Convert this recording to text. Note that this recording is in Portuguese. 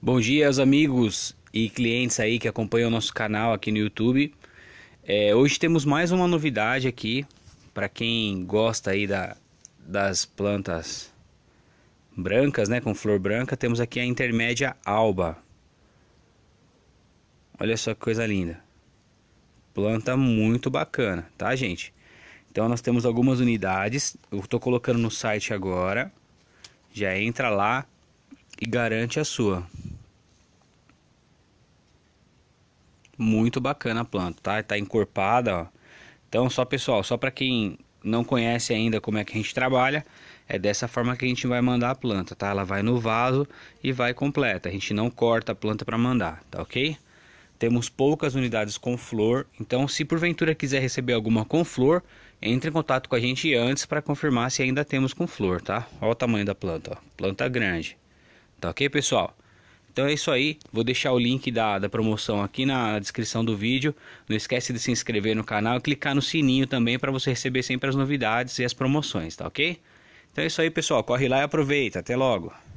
Bom dia aos amigos e clientes aí que acompanham o nosso canal aqui no YouTube. É, hoje temos mais uma novidade aqui para quem gosta aí da, das plantas brancas, né, com flor branca. Temos aqui a intermédia alba. Olha só que coisa linda. Planta muito bacana, tá, gente? Então nós temos algumas unidades. Eu estou colocando no site agora. Já entra lá e garante a sua. Muito bacana a planta, tá? Tá encorpada, ó. Então, só pessoal, só para quem não conhece ainda como é que a gente trabalha, é dessa forma que a gente vai mandar a planta, tá? Ela vai no vaso e vai completa. A gente não corta a planta para mandar, tá ok? Temos poucas unidades com flor, então se porventura quiser receber alguma com flor, entre em contato com a gente antes para confirmar se ainda temos com flor, tá? Olha o tamanho da planta, ó. planta grande. Tá ok, pessoal? Então é isso aí, vou deixar o link da, da promoção aqui na descrição do vídeo. Não esquece de se inscrever no canal e clicar no sininho também para você receber sempre as novidades e as promoções, tá ok? Então é isso aí, pessoal. Corre lá e aproveita. Até logo.